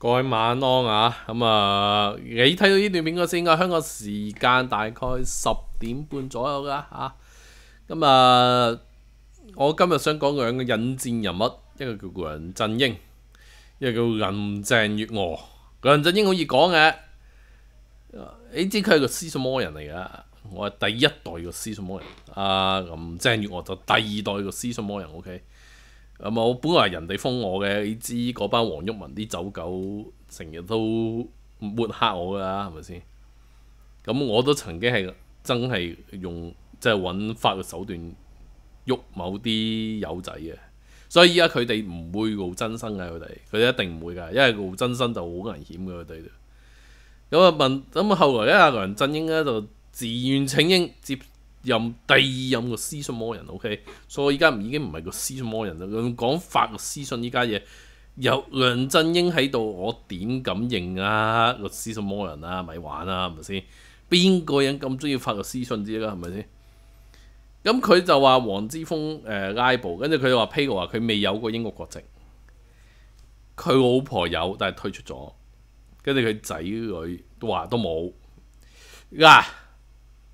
各位晚安啊！咁啊，你睇到呢段片嘅先该香港時間大概十點半左右噶吓。咁啊，我今日想講兩個引戰人物，一個叫梁振英，一個叫林鄭月娥。梁振英好易講嘅，你知佢係個思想魔人嚟噶，我係第一代個思想魔人。啊，林鄭月娥就第二代個思想魔人。O K。咁我本來人哋封我嘅，你知嗰班黃旭文啲走狗成日都抹黑我㗎啦，係咪先？咁我都曾經係真係用即係揾法嘅手段喐某啲友仔嘅，所以依家佢哋唔會露真身㗎，佢哋佢哋一定唔會㗎，因為露真身就好危險㗎，佢哋。咁啊問，咁後來咧阿梁振英咧就自愿請缨接。任第二任個私信魔人，OK，所以我依家已經唔係個私信魔人啦。佢講發個私信依家嘢，有梁振英喺度，我點敢認啊個私信魔人啊，咪玩啊，係咪先？邊個人咁中意發個私信啲啦，係咪先？咁佢就話黃之峰誒拉布，跟住佢就話 p a r y 話佢未有過英國國籍，佢老婆有，但係退出咗，跟住佢仔女都話都冇，嗱。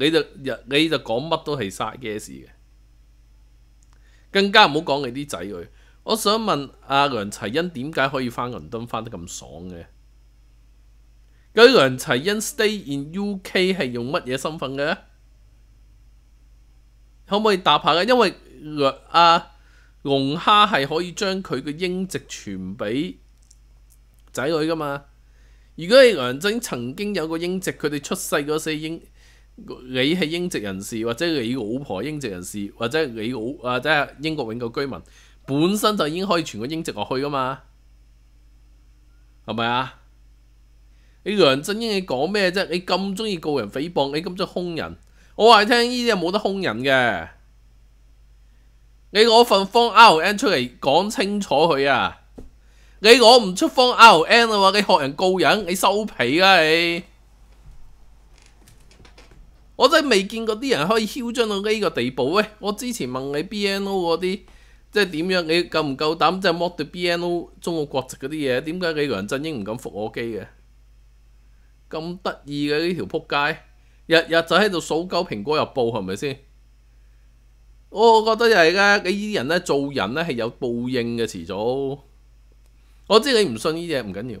你就你就講乜都係沙嘅事嘅，更加唔好講你啲仔女。我想問阿梁齊恩點解可以翻倫敦翻得咁爽嘅？咁梁齊恩 stay in UK 系用乜嘢身份嘅？可唔可以搭下嘅？因為阿龍蝦係可以將佢嘅英值傳俾仔女噶嘛？如果係梁振曾經有個英值，佢哋出世嗰四英。你系英籍人士，或者你老婆英籍人士，或者你老或者系英国永久居民，本身就已经可以传个英籍落去噶嘛，系咪啊？你梁振英，你讲咩啫？你咁中意告人诽谤，你咁中意凶人，我话听呢啲系冇得凶人嘅，你攞份方 r N 出嚟讲清楚佢啊！你攞唔出方 r N 嘅 N 你学人告人，你收皮啦你！我真係未見過啲人可以囂張到呢個地步喂！我之前問你 BNO 嗰啲即係點樣，你夠唔夠膽即係剝到 BNO 中國國籍嗰啲嘢？點解你梁振英唔敢復我機嘅？咁得意嘅呢條撲街，日日就喺度數鳩蘋果日報係咪先？我覺得係家你啲人咧做人咧係有報應嘅，遲早。我知你唔信呢啲嘢唔緊要。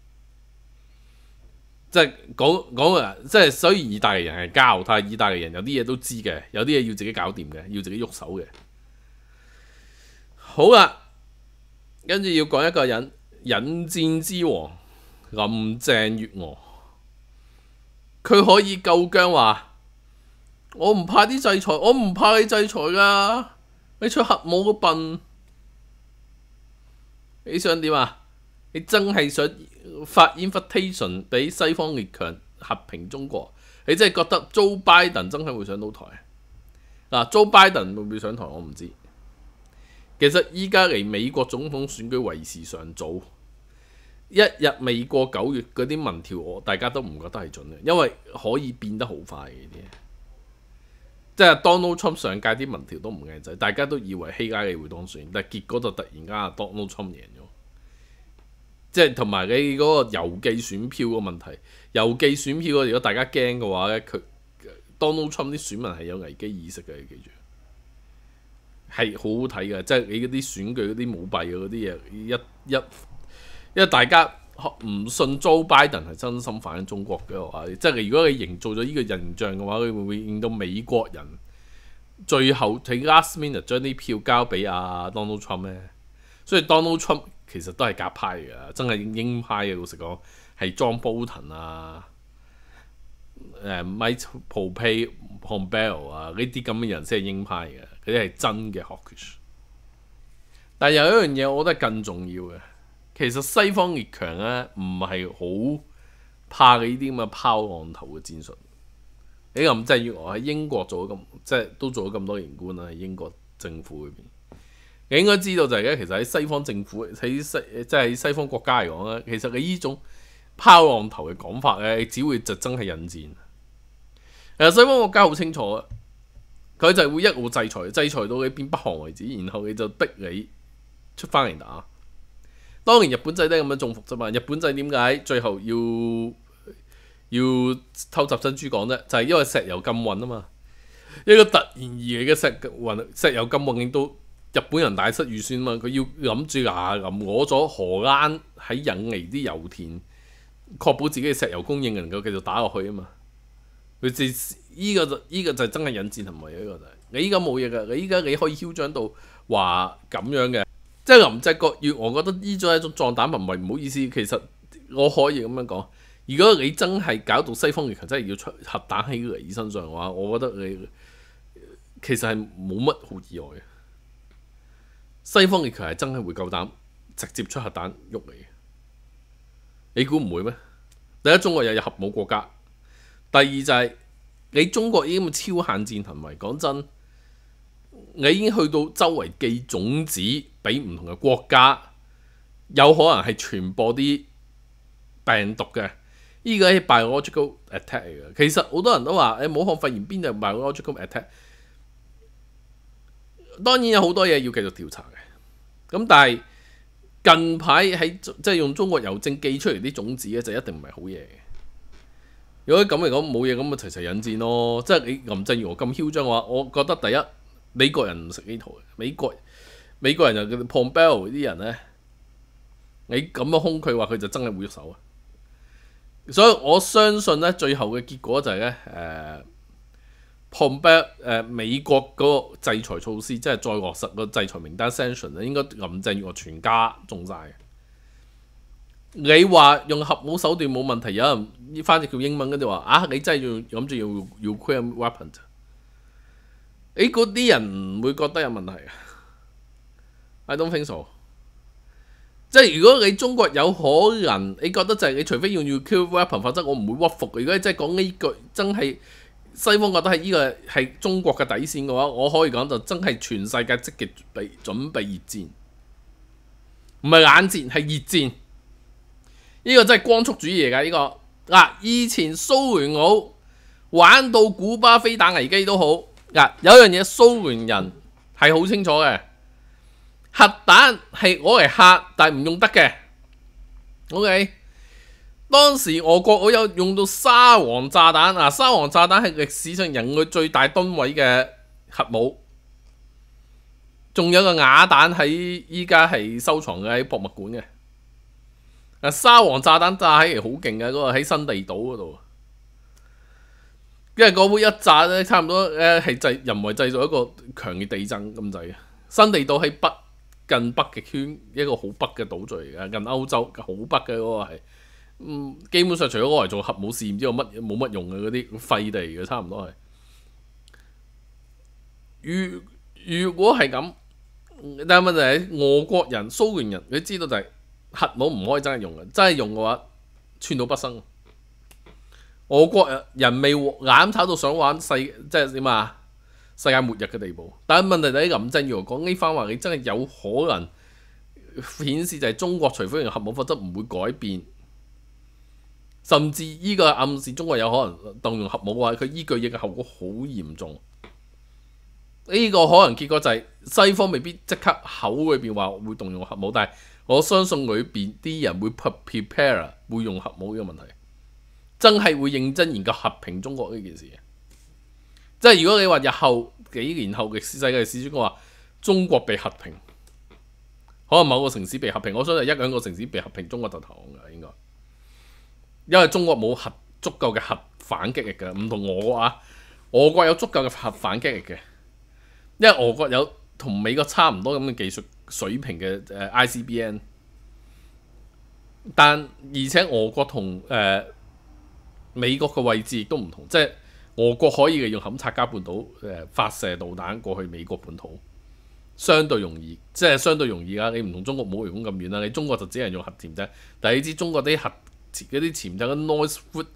即係講講啊！即係所以，意大利人係交，他係意大利人，有啲嘢都知嘅，有啲嘢要自己搞掂嘅，要自己喐手嘅。好啦，跟住要講一個人引戰之王林鄭月娥，佢可以夠姜話，我唔怕啲制裁，我唔怕你制裁㗎，你出核武個笨，你想點啊？你真係想？发 invitation 俾西方列强合平中国，你真系觉得 Joe Biden 真系会上到台啊？嗱，Joe Biden 会唔会上台我唔知。其实依家嚟美国总统选举为时尚早，一日未过九月嗰啲民调，我大家都唔觉得系准嘅，因为可以变得好快嘅啲。即系 Donald Trump 上届啲民调都唔靓仔，大家都以为希拉里会当选，但系结果就突然间 Donald Trump 赢咗。即係同埋你嗰個郵寄選票個問題，郵寄選票如果大家驚嘅話咧，佢 Donald Trump 啲選民係有危機意識嘅，你記住係好好睇嘅。即係你嗰啲選舉嗰啲舞弊嗰啲嘢，一一因為大家唔信 Joe Biden 係真心反映中國嘅話，即係如果你營造咗呢個形象嘅話，佢會令到美國人最後喺 last minute 將啲票交俾阿 Donald Trump 咧，所以 Donald Trump。其實都係夾派嘅，真係英派嘅老實講，係 John Bolton 啊、誒 Mike Pompeo p e 啊呢啲咁嘅人先係英派嘅，佢哋係真嘅 hawks。但有一樣嘢，我覺得更重要嘅，其實西方越強咧，唔係好怕呢啲咁嘅拋岸頭嘅戰術。李林濟月我喺英國做咗咁，即係都做咗咁多年官啦，喺英國政府裏邊。你應該知道就係家，其實喺西方政府喺西即係西方國家嚟講咧，其實你依種拋浪頭嘅講法咧，只會就真係引戰。誒，西方國家好清楚啊，佢就係會一路制裁，制裁到你變北韓為止，然後你就逼你出翻嚟打。當然日本仔都咁樣中伏啫嘛，日本仔點解最後要要偷襲珍珠港啫？就係因為石油禁運啊嘛。一個突然而嚟嘅石油禁運，石油禁運令到。日本人大失預算嘛，佢要諗住啊，攞咗河灣喺印尼啲油田，確保自己嘅石油供應能夠繼續打落去啊嘛。佢自依個就依個就真係引戰行為。依個就你依家冇嘢噶，你依家你可以囂張到話咁樣嘅，即係林鄭國語。我覺得依種係一種壯膽行為。唔好意思，其實我可以咁樣講，如果你真係搞到西方國強真係要出核彈喺嚟身上嘅話，我覺得你其實係冇乜好意外嘅。西方嘅強系真係會夠膽直接出核彈喐你嘅，你估唔會咩？第一，中國又有核武國家；第二就係你中國已經超限戰行为，講真，你已經去到周圍寄種子俾唔同嘅國家，有可能係傳播啲病毒嘅。呢個係 biological attack 嚟嘅。其實好多人都話：，誒，武漢肺炎邊度 biological attack？當然有好多嘢要繼續調查嘅，咁但係近排喺即係用中國郵政寄出嚟啲種子咧，就一定唔係好嘢嘅。如果咁嚟講冇嘢，咁咪齊齊引戰咯。即係你林鄭月娥咁囂張話，我覺得第一美國人唔食呢套美國美國人就佢 Pompeo 啲人咧，你咁樣空佢話，佢就真係會喐手啊。所以我相信咧，最後嘅結果就係咧，誒。反 b 誒美國嗰個制裁措施，即係再落實個制裁名單 senson 咧，應該林鄭娥全家中曬你話用核武手段冇問題，有人翻只叫英文跟住話啊，你真係要諗住用 Ukraine weapon？你嗰啲人唔會覺得有問題啊？I don't think so。即係如果你中國有可能，你覺得就係你除非用 Ukraine weapon 否則我唔會屈服如果你真係講呢句，真係。西方覺得係依個係中國嘅底線嘅話，我可以講就真係全世界積極備準備熱戰，唔係冷戰係熱戰。呢個真係光速主義嘅呢個嗱，以前蘇聯佬玩到古巴飛彈危機都好嗱，有樣嘢蘇聯人係好清楚嘅，核彈係攞嚟嚇，但係唔用得嘅。OK。当时俄国我有用到沙皇炸弹啊，沙皇炸弹系历史上人类最大吨位嘅核武，仲有个哑弹喺依家系收藏嘅喺博物馆嘅。啊，沙皇炸弹炸喺好劲嘅嗰个喺新地岛嗰度，因为嗰铺一炸咧，差唔多诶系制人为制造一个强嘅地震咁滞嘅。新地岛喺北近北极圈，一个好北嘅岛聚嚟嘅，近欧洲好北嘅嗰个系。嗯，基本上除咗攞嚟做核武試，唔知有乜冇乜用嘅嗰啲廢地嘅，差唔多係。如如果係咁，但係問題係俄國人、蘇聯人，佢知道就係核武唔可以真係用嘅，真係用嘅話寸土不生。俄國人未眼炒到想玩世，即係點啊？世界末日嘅地步。但係問題就係林鄭月娥講呢番話，你真係有可能顯示就係中國除非用核武否則唔會改變。甚至呢個暗示中國有可能動用核武嘅話，佢依據嘢嘅後果好嚴重。呢個可能結果就係西方未必即刻口裏邊話會動用核武，但係我相信裏邊啲人會 prepare 會用核武呢個問題，真係會認真研究合平中國呢件事即係如果你話日後幾年後嘅世界史專話中國被合平，可能某個城市被合平，我相信一兩個城市被合平，中國就投降因為中國冇核足夠嘅核反擊力㗎，唔同我啊，俄國有足夠嘅核反擊力嘅，因為俄國有同美國差唔多咁嘅技術水平嘅誒 ICBN，但而且俄國同誒美國嘅位置亦都唔同，即係俄國可以用勘察加半島誒發射導彈過去美國本土，相對容易，即係相對容易啊！你唔同中國冇咁遠啦，你中國就只能用核潛啫。但係你知中國啲核嗰啲潛在嘅 noise foot，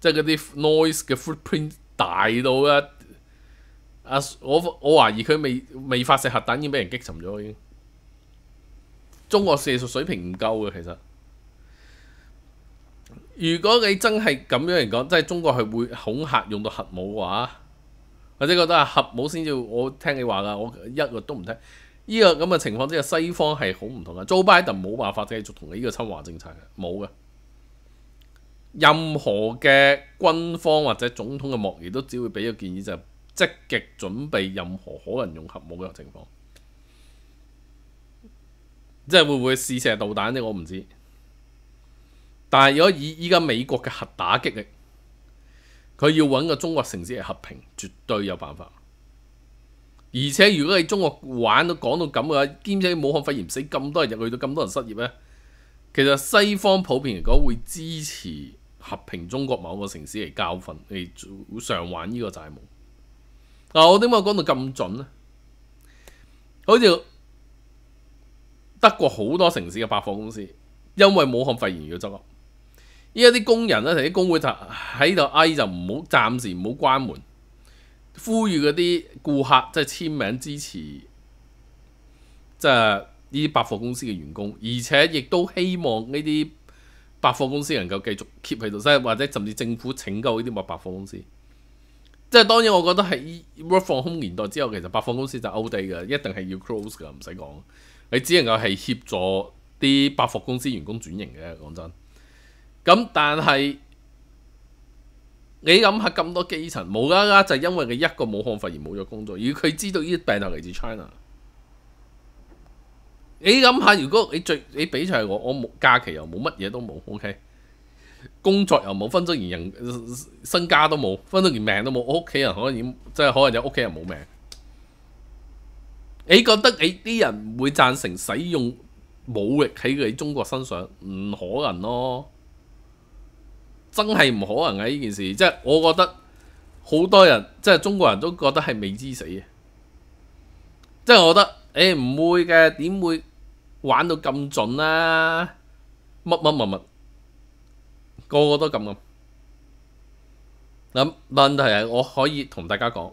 即係嗰啲 noise 嘅 footprint 大到啊！啊，我我懷疑佢未未發射核彈已經俾人擊沉咗，已經。中國射術水平唔夠嘅其實。如果你真係咁樣嚟講，即係中國係會恐嚇用到核武嘅話，或者覺得啊核武先要我聽你話噶，我一個都唔聽。呢個咁嘅情況之下，西方係好唔同嘅。Joe Biden 冇辦法繼續同你呢個侵華政策嘅，冇嘅。任何嘅軍方或者總統嘅莫言都只會俾個建議，就係積極準備任何可能用核武嘅情況，即係會唔會試射導彈呢？我唔知。但係如果以依家美國嘅核打擊力，佢要揾個中國城市嚟和平，絕對有辦法。而且如果你中國玩到講到咁嘅話，兼且武漢肺炎死咁多人，入去到咁多人失業咧，其實西方普遍嚟講會支持。合平中國某個城市嚟教訓嚟償還呢個債務。嗱，我點解講到咁準呢？好似德國好多城市嘅百貨公司，因為武漢肺炎要執笠，依家啲工人咧同啲工會就喺度嗌，就唔好暫時唔好關門，呼籲嗰啲顧客即係簽名支持，即係呢啲百貨公司嘅員工，而且亦都希望呢啲。百貨公司能夠繼續 keep 喺度，或者甚至政府拯救呢啲百貨公司，即係當然我覺得係 work from home 年代之後，其實百貨公司就 out 嘅，一定係要 close 嘅，唔使講。你只能夠係協助啲百貨公司員工轉型嘅，講真。咁但係你諗下，咁多基層冇啦啦就因為你一個武漢肺炎冇咗工作，而佢知道呢啲病就嚟自 China。你諗下，如果你最你比賽我，我冇假期又冇乜嘢都冇，OK，工作又冇，分分鐘連人身家都冇，分分鐘連命都冇。我屋企人可以即係可能有屋企人冇命。你覺得你啲人會贊成使用武力喺你中國身上？唔可能咯，真係唔可能喺呢件事。即係我覺得好多人即係中國人都覺得係未知死嘅，即係我覺得誒唔會嘅點會？玩到咁準啦，乜乜乜乜，個個都咁咁。咁問題係我可以同大家講，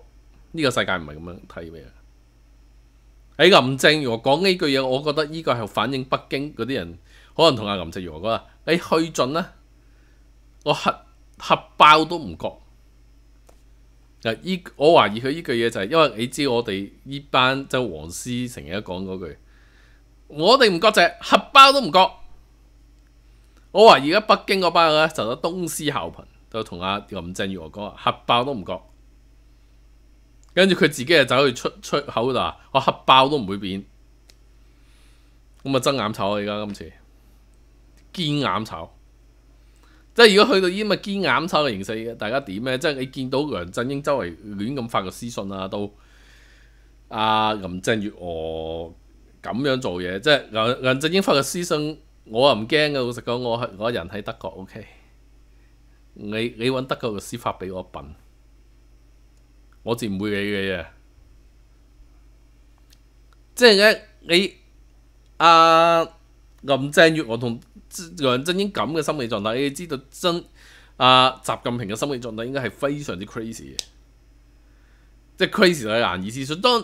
呢個世界唔係咁樣睇嘅。喺林鄭如講呢句嘢，我覺得呢個係反映北京嗰啲人可能同阿林鄭如講啦。你去盡啦，我核核爆都唔覺。嗱，我懷疑佢呢句嘢就係因為你知我哋呢班即係黃絲成日講嗰句。我哋唔觉啫，核包都唔觉。我话而家北京嗰班咧，就得东施效颦，就同阿林郑月娥讲话核包都唔觉。跟住佢自己就走去出出口嗱，我核包都唔会变。咁啊，真眼丑啊！而家今次坚眼丑，即系如果去到依咁嘅坚眼丑嘅形势，大家点咧？即系你见到梁振英周围乱咁发个私信啊，都阿林郑月娥。咁樣做嘢，即係梁振英發個私信，我啊唔驚嘅，老實講我係我人喺德國，OK。你你揾德國律師發俾我笨，我自唔會理你嘅。即係咧，你阿林鄭月娥同梁振英咁嘅心理狀態，你知道真阿習近平嘅心理狀態應該係非常之 crazy 嘅，即係 crazy 到難以置信。當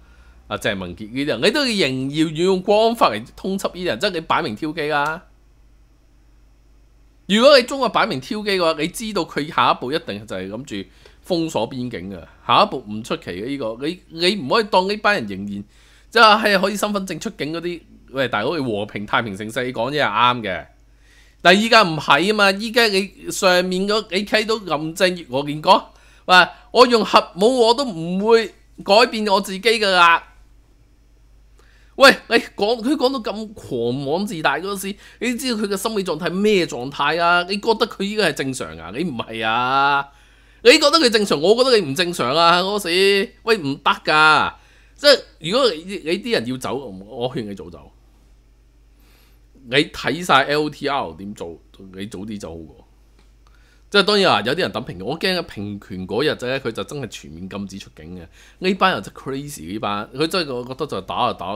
啊！就係文傑呢啲人，你都要仍要要用光法嚟通緝呢啲人，即係擺明挑機啦。如果你中國擺明挑機嘅話，你知道佢下一步一定就係諗住封鎖邊境嘅，下一步唔出奇嘅呢個。你你唔可以當呢班人仍然即係可以身份證出境嗰啲。喂，大佬，和平太平盛世你講嘢係啱嘅。但係依家唔係啊嘛，依家你上面嗰幾期都林鄭月娥見過，話我用核武我都唔會改變我自己㗎啦。喂，你講佢講到咁狂妄自大嗰時，你知道佢嘅心理狀態咩狀態啊？你覺得佢依家係正常啊？你唔係啊？你覺得佢正常，我覺得你唔正常啊！嗰時，喂唔得噶，即係如果你你啲人要走，我勸你早走。你睇晒 L T r 點做，你早啲走好過。即係當然話有啲人等平，我驚平權嗰日啫，佢就真係全面禁止出境嘅。呢班人就 crazy 呢班，佢真係我覺得就打就打。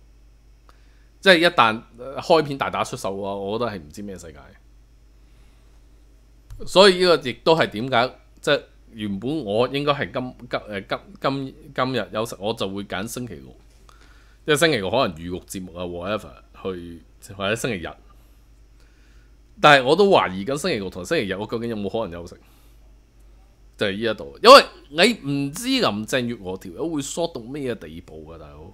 即係一旦開片大打出手嘅話，我覺得係唔知咩世界。所以呢個亦都係點解即系原本我應該係今今今今今日休息，我就會揀星期六。即系星期六可能娛樂節目啊，whatever 去或者星期日。但係我都懷疑緊星期六同星期日，我究竟有冇可能休息？就係呢一度，因為你唔知林鄭月娥條友會疏到咩地步噶，大佬。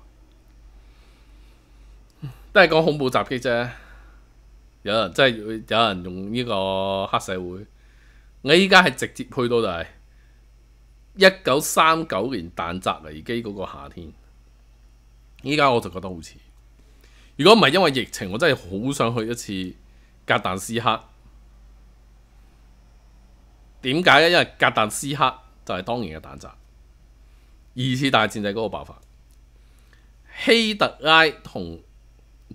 都系講恐怖襲擊啫，有人真系有人用呢個黑社會。我依家係直接去到就係一九三九年彈襲危機嗰個夏天。依家我就覺得好似，如果唔係因為疫情，我真係好想去一次格但斯克。點解咧？因為格但斯克就係當年嘅彈襲，二次大戰就係嗰個爆發，希特拉同。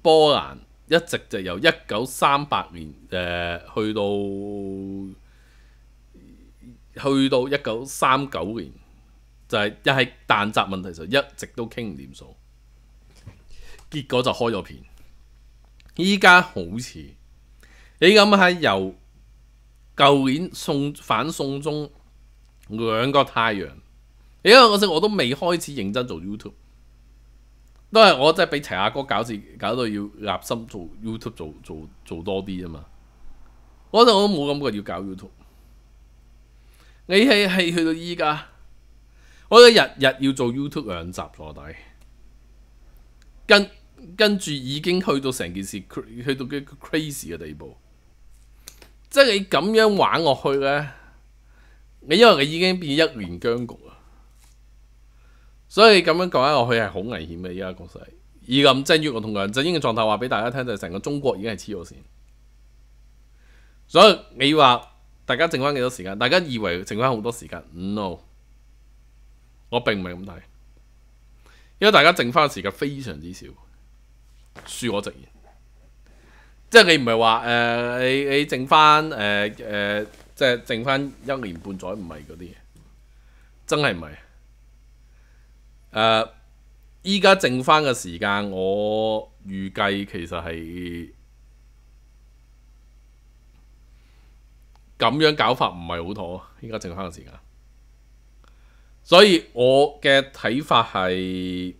波蘭一直就由一九三八年誒去到去到一九三九年，就係一係彈閘問題就一直都傾唔掂數，結果就開咗片。依家好似你咁喺由舊年送反送中兩個太陽，你諗我嗰我都未開始認真做 YouTube。都系我真系俾齐阿哥搞至搞到要立心做 YouTube 做做做多啲啊嘛！我度我都冇咁过要搞 YouTube，你系系去到依家，我哋日日要做 YouTube 两集坐底，跟跟住已经去到成件事去到嘅 crazy 嘅地步，即系你咁样玩落去咧，你因为你已经变一年僵局。所以咁样讲翻落去系好危险嘅，依家局势而咁震央同梁振英嘅状态话俾大家听，就系成个中国已经系黐咗线。所以你话大家剩翻几多时间？大家以为剩翻好多时间？No，我并唔系咁睇，因为大家剩翻嘅时间非常之少，恕我直言。即系你唔系话诶，你你剩翻诶诶，即系剩翻一年半载，唔系嗰啲嘢，真系唔系。诶，依家剩翻嘅时间，我预计其实系咁样搞法唔系好妥。依家剩翻嘅时间，所以我嘅睇法系，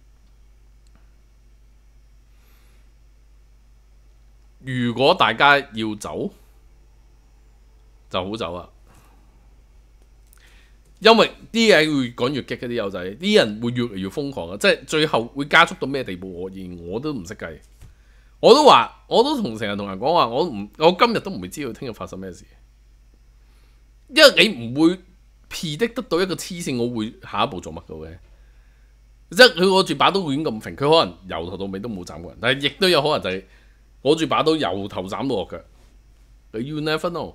如果大家要走，就好走啊！因为啲嘢会讲越激嗰啲友仔，啲人会越嚟越疯狂啊！即系最后会加速到咩地步，我而我都唔识计。我都话，我都同成日同人讲话，我唔我今日都唔会知道听日发生咩事。因为你唔会 p 的得到一个黐线，我会下一步做乜嘅？即系佢攞住把刀远咁平，佢可能由头到尾都冇斩过人，但系亦都有可能就系攞住把刀由头斩到落脚。You never know.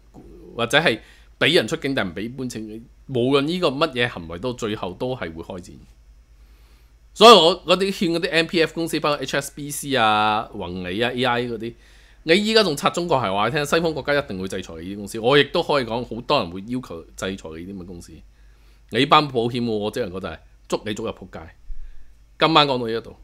或者係俾人出境，但唔俾搬遷。無論呢個乜嘢行為，到最後都係會開展。所以我嗰啲勸嗰啲 M P F 公司，包括 H S B C 啊、宏理啊、A I 嗰啲，你依家仲拆中國，係話聽西方國家一定會制裁呢啲公司。我亦都可以講，好多人會要求制裁呢啲咁嘅公司。你班保險，我只能覺得係捉你捉入撲街。今晚講到呢一度。